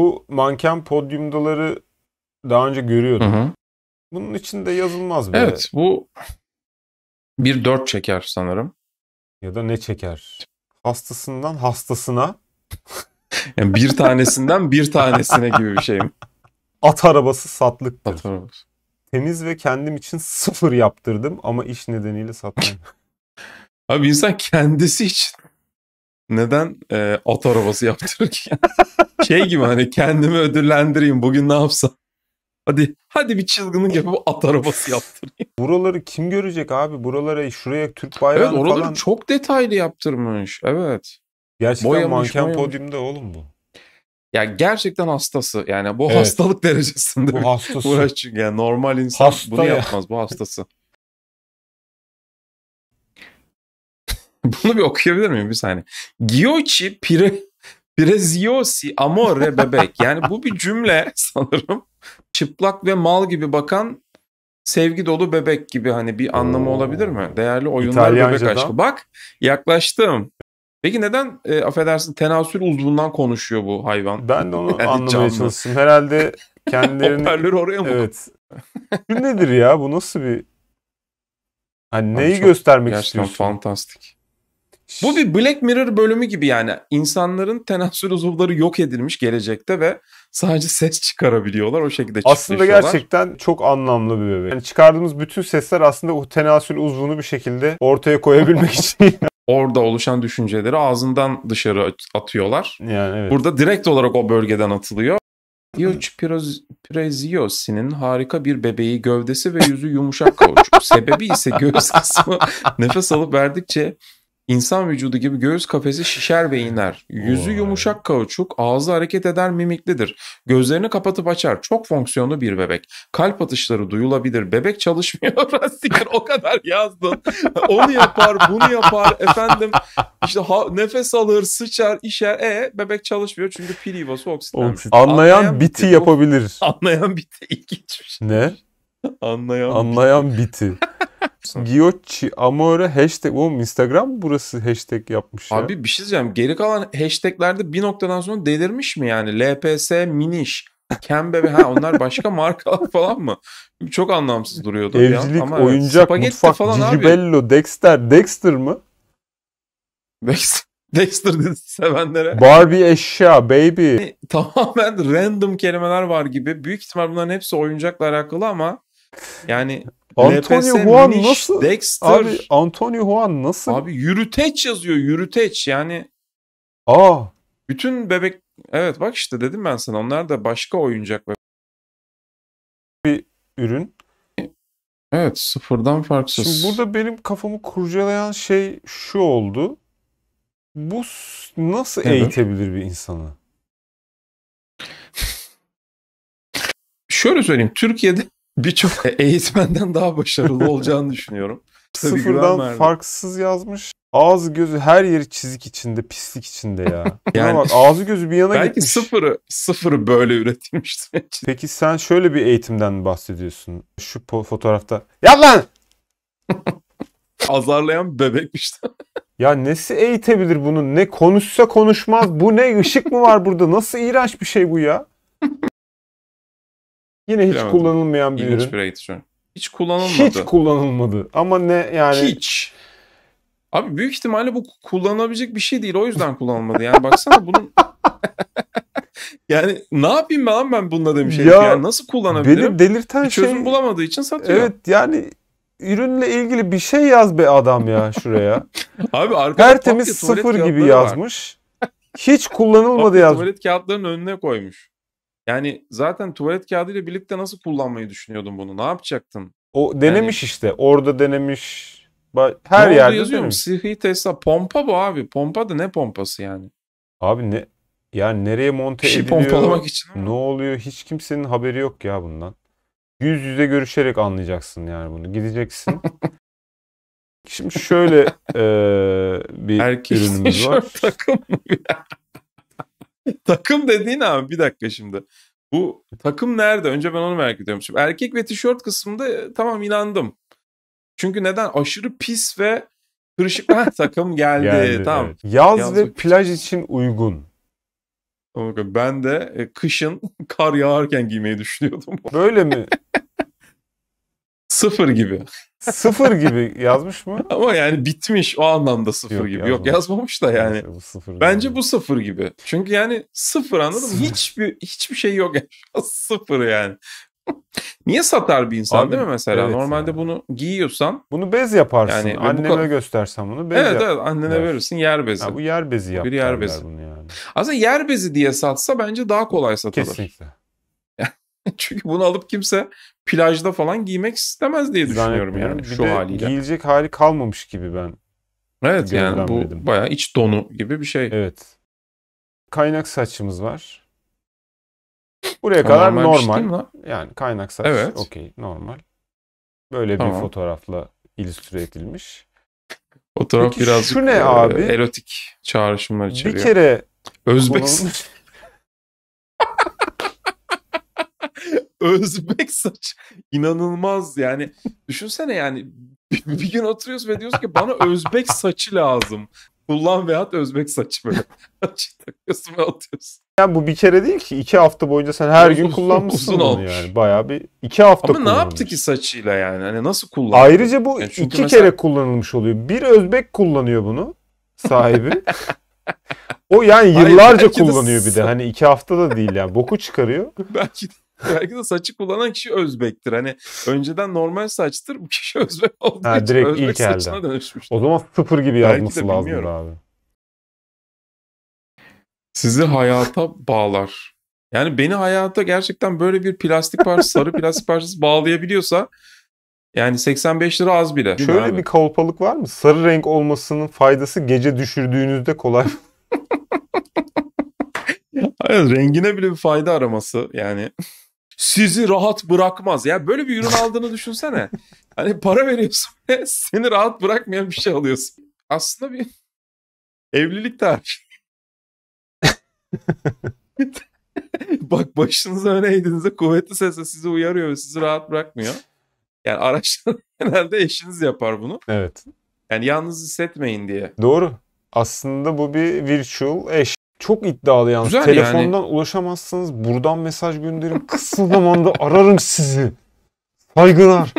bu manken podyumdaları daha önce görüyordum. Hı hı. Bunun için de yazılmaz bile. Evet bu bir dört çeker sanırım. Ya da ne çeker? Hastasından hastasına. yani bir tanesinden bir tanesine gibi bir şeyim. At arabası satlıktır. At arabası. Temiz ve kendim için sıfır yaptırdım ama iş nedeniyle satmayın. Abi insan kendisi için neden e, at arabası yaptırırken şey gibi hani kendimi ödüllendireyim bugün ne yapsam. Hadi hadi bir çılgınlık yapıp at arabası yaptırayım. Buraları kim görecek abi? Buralara şuraya Türk bayrağı evet, oraları falan. çok detaylı yaptırmış. Evet. Gerçekten boyamış, manken boyamış. podyumda oğlum bu. Ya gerçekten hastası. Yani bu evet. hastalık derecesinde. Bu hastası. Uğraş yani normal insan Hasta bunu ya. yapmaz bu hastası. Bunu bir okuyabilir miyim bir saniye? Giochi pire, preziosi amore bebek. Yani bu bir cümle sanırım. Çıplak ve mal gibi bakan sevgi dolu bebek gibi hani bir anlamı olabilir mi? Değerli oyunlar İtalyanca'da. bebek aşkı. Bak yaklaştım. Peki neden e, affedersin tenasül uzvundan konuşuyor bu hayvan? Ben de onu yani anlamaya çalıştım. Herhalde kendilerini... Hoparlörü oraya mı? Evet. Bu nedir ya? Bu nasıl bir... Hani neyi çok, göstermek gerçekten fantastik. Bu bir Black Mirror bölümü gibi yani. İnsanların tenasül uzuvları yok edilmiş gelecekte ve sadece ses çıkarabiliyorlar. O şekilde Aslında gerçekten çok anlamlı bir bebek. Yani çıkardığımız bütün sesler aslında o tenasül uzvunu bir şekilde ortaya koyabilmek için. Orada oluşan düşünceleri ağzından dışarı atıyorlar. Yani evet. Burada direkt olarak o bölgeden atılıyor. Dioch Preziosi'nin harika bir bebeği gövdesi ve yüzü yumuşak kauçuk. Sebebi ise göğüs kısmı nefes alıp verdikçe İnsan vücudu gibi göğüs kafesi şişer ve iner. Yüzü yumuşak kauçuk, ağzı hareket eder mimiklidir. Gözlerini kapatıp açar. Çok fonksiyonlu bir bebek. Kalp atışları duyulabilir. Bebek çalışmıyor. Rastiker o kadar yazdın. Onu yapar, bunu yapar. Efendim işte ha, nefes alır, sıçar, işer. E bebek çalışmıyor çünkü pil yuvası oksitlenmiş. Anlayan, Anlayan biti, biti yapabilir. Anlayan biti ilginç bir şey. Ne? Anlayan, Anlayan biti. biti. Giyochi Amore hashtag. o Instagram burası hashtag yapmış ya. Abi bir şey diyeceğim. Geri kalan hashtaglerde bir noktadan sonra delirmiş mi yani? LPS, Miniş, Kembe ve ha onlar başka markalar falan mı? Çok anlamsız duruyordu. Evcilik, ya. Ama oyuncak, mutfak, falan Cicibello, abi. Dexter. Dexter mı? Dexter. Dexter dizisi sevenlere. Barbie eşya baby. Yani, tamamen random kelimeler var gibi. Büyük ihtimal bunların hepsi oyuncakla alakalı ama yani Antonio LPS, Juan Niş, nasıl? Dexter. Abi Antonio Juan nasıl? Abi yürüteç yazıyor yürüteç yani. Aa. Ah. Bütün bebek evet bak işte dedim ben sana onlar da başka oyuncak Bir ürün. Evet sıfırdan farksız. Şimdi burada benim kafamı kurcalayan şey şu oldu. Bu nasıl Nedir? eğitebilir bir insanı? Şöyle söyleyeyim Türkiye'de birçok eğitmenden daha başarılı olacağını düşünüyorum. Tabii Sıfırdan farksız yazmış. Ağız gözü her yeri çizik içinde, pislik içinde ya. yani bak ağzı gözü bir yana belki gitmiş. Belki sıfırı, sıfırı böyle üretilmiş. Peki sen şöyle bir eğitimden bahsediyorsun? Şu fotoğrafta. Yap lan! Azarlayan bebekmiş. ya nesi eğitebilir bunu? Ne konuşsa konuşmaz. Bu ne? Işık mı var burada? Nasıl iğrenç bir şey bu ya? Yine hiç Bilemedim. kullanılmayan bir ürün. bir şu an. Hiç kullanılmadı. Hiç kullanılmadı. Ama ne yani? Hiç. Abi büyük ihtimalle bu kullanılabilecek bir şey değil. O yüzden kullanılmadı. Yani baksana bunun yani ne yapayım ben, ben bununla demiş ya, yani nasıl kullanabilirim? Beni delirten bir çözüm şey, bulamadığı için satıyor. Evet yani ürünle ilgili bir şey yaz be adam ya şuraya. Abi arkada Her temiz sıfır gibi yazmış. Var. Hiç kullanılmadı yazmış. Tuvalet kağıtlarının önüne koymuş. Yani zaten tuvalet kağıdıyla birlikte nasıl kullanmayı düşünüyordun bunu? Ne yapacaktın? O denemiş yani, işte. Orada denemiş. Her ne yerde yazıyorum. Denemiş. Sıhhi tesla. Pompa bu abi. Pompa da ne pompası yani? Abi ne? Yani nereye monte şey ediliyor? pompalamak için. Ne oluyor? Hiç kimsenin haberi yok ya bundan. Yüz yüze görüşerek anlayacaksın yani bunu. Gideceksin. Şimdi şöyle e, bir Erkek ürünümüz var. takım takım dediğin abi bir dakika şimdi. Bu takım nerede? Önce ben onu merak ediyorum. Şimdi erkek ve tişört kısmında e, tamam inandım. Çünkü neden? Aşırı pis ve kırışık. ha, takım geldi. geldi tamam. Evet. Yaz, Yaz ve, ve plaj için uygun. Ben de e, kışın kar yağarken giymeyi düşünüyordum. Böyle mi? Sıfır gibi. sıfır gibi yazmış mı? Ama yani bitmiş o anlamda sıfır Yok, gibi. Yazmamış. Yok yazmamış da yani. bu sıfır Bence yani. bu sıfır gibi. Çünkü yani sıfır anladın mı? Hiçbir hiçbir şey yok. sıfır yani. Niye satar bir insan Abi, değil mi mesela? Evet Normalde yani. bunu giyiyorsan. Bunu bez yaparsın. Yani anneme bu... göstersem bunu bez Evet yap... evet annene der. verirsin yer bezi. Ya, bu yer bezi yapar. Bir yer bezi. Bunu yani. Aslında yer bezi diye satsa bence daha kolay satılır. Kesinlikle. Çünkü bunu alıp kimse plajda falan giymek istemez diye düşünüyorum yani, yani şu haliyle. Giyilecek hali kalmamış gibi ben. Evet yani bu baya iç donu gibi bir şey. Evet. Kaynak saçımız var. Buraya kadar şey normal. Yani kaynak saç evet. okey normal. Böyle tamam. bir fotoğrafla illüstre edilmiş. Fotoğraf Peki, birazcık şu ne e, abi? erotik çağrışımlar içeriyor. Bir kere Özbek bunun... Özbek saç inanılmaz yani. Düşünsene yani bir, gün oturuyorsun ve diyorsun ki bana Özbek saçı lazım. Kullan veyahut Özbek saçı böyle. Saçı takıyorsun ve atıyorsun. Yani bu bir kere değil ki. iki hafta boyunca sen her uzun, gün kullanmışsın uzun onu olmuş. yani. Bayağı bir iki hafta Ama ne yaptı ki saçıyla yani? Hani nasıl kullandı? Ayrıca bu yani iki mesela... kere kullanılmış oluyor. Bir Özbek kullanıyor bunu sahibi. o yani yıllarca Hayır, kullanıyor bir de. Hani iki hafta da değil yani. Boku çıkarıyor. belki de belki de saçı kullanan kişi Özbek'tir. Hani önceden normal saçtır bu kişi Özbek olduğu ha, için direkt Özbek ilk saçına elde. dönüşmüş. O zaman sıfır gibi yazması lazım abi. Sizi hayata bağlar. Yani beni hayata gerçekten böyle bir plastik parçası sarı plastik parçası bağlayabiliyorsa yani 85 lira az bile. Şöyle abi. bir kolpalık var mı? Sarı renk olmasının faydası gece düşürdüğünüzde kolay. Hayır, rengine bile bir fayda araması yani sizi rahat bırakmaz. Ya böyle bir ürün aldığını düşünsene. Hani para veriyorsun ve seni rahat bırakmayan bir şey alıyorsun. Aslında bir evlilik tarifi. Bak başınıza öne eğdiğinizde kuvvetli sesle sizi uyarıyor ve sizi rahat bırakmıyor. Yani araçlar genelde eşiniz yapar bunu. Evet. Yani yalnız hissetmeyin diye. Doğru. Aslında bu bir virtual eş. Çok iddialı yalnız. Güzel Telefondan yani. ulaşamazsınız. Buradan mesaj gönderin. Kısa zamanda ararım sizi. Saygılar.